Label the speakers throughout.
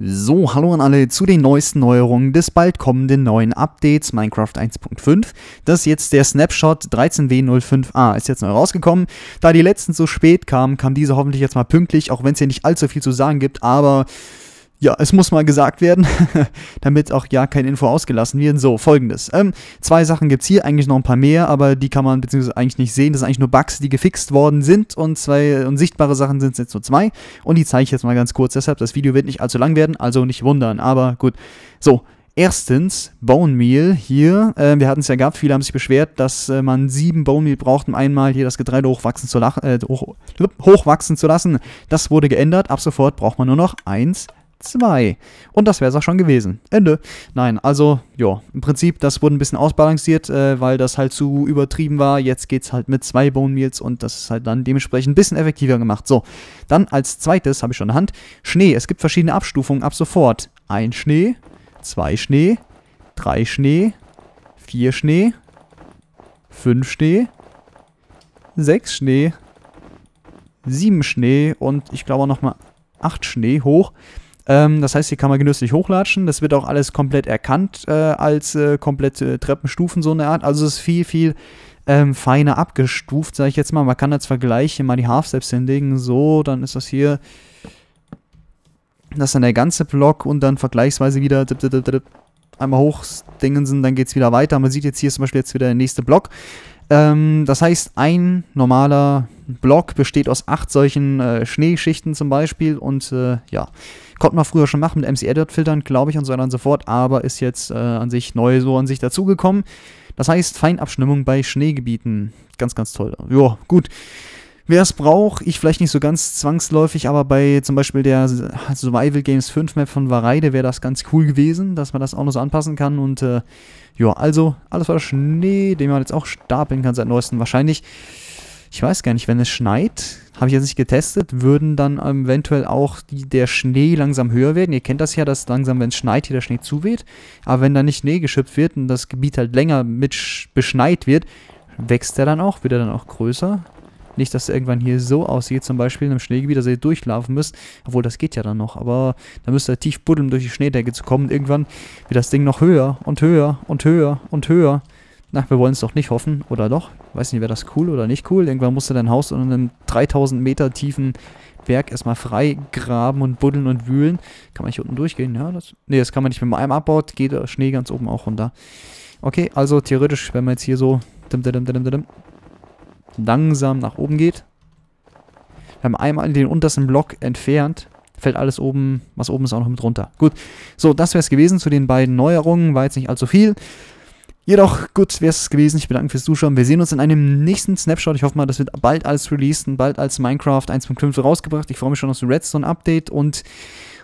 Speaker 1: So, hallo an alle zu den neuesten Neuerungen des bald kommenden neuen Updates Minecraft 1.5. Das ist jetzt der Snapshot 13W05a, ist jetzt neu rausgekommen. Da die letzten so spät kamen, kam diese hoffentlich jetzt mal pünktlich, auch wenn es hier nicht allzu viel zu sagen gibt, aber ja, es muss mal gesagt werden, damit auch ja keine Info ausgelassen wird. So, folgendes. Ähm, zwei Sachen gibt es hier, eigentlich noch ein paar mehr, aber die kann man beziehungsweise eigentlich nicht sehen. Das sind eigentlich nur Bugs, die gefixt worden sind und zwei und sichtbare Sachen sind es jetzt nur zwei. Und die zeige ich jetzt mal ganz kurz, deshalb, das Video wird nicht allzu lang werden, also nicht wundern, aber gut. So, Erstens Bone Meal hier. Äh, wir hatten es ja gehabt, viele haben sich beschwert, dass äh, man sieben Bone Meal braucht, um einmal hier das Getreide hochwachsen zu, äh, hoch, hochwachsen zu lassen. Das wurde geändert. Ab sofort braucht man nur noch eins 2. Und das wäre es auch schon gewesen. Ende. Nein, also, ja, im Prinzip, das wurde ein bisschen ausbalanciert, äh, weil das halt zu übertrieben war. Jetzt geht's halt mit zwei Bone Meals und das ist halt dann dementsprechend ein bisschen effektiver gemacht. So, dann als zweites, habe ich schon eine Hand, Schnee. Es gibt verschiedene Abstufungen ab sofort. Ein Schnee, zwei Schnee, drei Schnee, vier Schnee, fünf Schnee, sechs Schnee, sieben Schnee und ich glaube nochmal acht Schnee hoch. Ähm, das heißt, hier kann man genüsslich hochlatschen. Das wird auch alles komplett erkannt äh, als äh, komplette äh, Treppenstufen, so eine Art. Also es ist viel, viel ähm, feiner abgestuft, sage ich jetzt mal. Man kann als Vergleich hier mal die Half-Steps hinlegen. So, dann ist das hier. Das ist dann der ganze Block und dann vergleichsweise wieder einmal hochdingen sind, dann geht es wieder weiter. Man sieht jetzt hier zum Beispiel jetzt wieder der nächste Block. Ähm, das heißt, ein normaler Block besteht aus acht solchen äh, Schneeschichten zum Beispiel und äh, ja, konnte man früher schon machen mit MC-Edit-Filtern, glaube ich und so weiter und so fort, aber ist jetzt äh, an sich neu so an sich dazugekommen. Das heißt, Feinabstimmung bei Schneegebieten. Ganz, ganz toll. Ja, gut. Wer es braucht, ich vielleicht nicht so ganz zwangsläufig, aber bei zum Beispiel der Survival Games 5 Map von Vareide wäre das ganz cool gewesen, dass man das auch noch so anpassen kann. Und äh, ja, also alles war Schnee, den man jetzt auch stapeln kann seit neuestem. Wahrscheinlich, ich weiß gar nicht, wenn es schneit, habe ich jetzt nicht getestet, würden dann eventuell auch die, der Schnee langsam höher werden. Ihr kennt das ja, dass langsam, wenn es schneit, hier der Schnee zuweht. Aber wenn da nicht Schnee geschüpft wird und das Gebiet halt länger mit beschneit wird, wächst er dann auch, wird er dann auch größer. Nicht, dass irgendwann hier so aussieht, zum Beispiel in einem Schneegebiet, dass ihr durchlaufen müsst. Obwohl, das geht ja dann noch. Aber da müsst ihr tief buddeln, durch die Schneedecke zu kommen. irgendwann wird das Ding noch höher und höher und höher und höher. Na, wir wollen es doch nicht hoffen. Oder doch? Weiß nicht, wäre das cool oder nicht cool. Irgendwann musst du dein Haus unter einem 3000 Meter tiefen Berg erstmal freigraben und buddeln und wühlen. Kann man hier unten durchgehen? Ja, das... Nee, das kann man nicht. mit einem abbaut, geht der Schnee ganz oben auch runter. Okay, also theoretisch, wenn man jetzt hier so langsam nach oben geht. Wir haben einmal den untersten Block entfernt. Fällt alles oben, was oben ist, auch noch mit runter. Gut, so, das wäre es gewesen zu den beiden Neuerungen. War jetzt nicht allzu viel. Jedoch, gut wäre es gewesen. Ich bedanke fürs Zuschauen. Wir sehen uns in einem nächsten Snapshot. Ich hoffe mal, das wird bald alles released und bald als Minecraft 1.5 rausgebracht. Ich freue mich schon auf das Redstone-Update und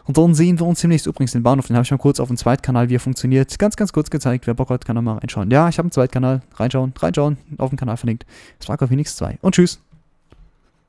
Speaker 1: und dann sehen wir uns demnächst übrigens den Bahnhof. Den habe ich mal kurz auf dem Zweitkanal, wie er funktioniert. Ganz, ganz kurz gezeigt. Wer Bock hat, kann da mal reinschauen. Ja, ich habe einen Zweitkanal. Reinschauen, reinschauen. Auf dem Kanal verlinkt. Es war Phoenix 2. Und tschüss.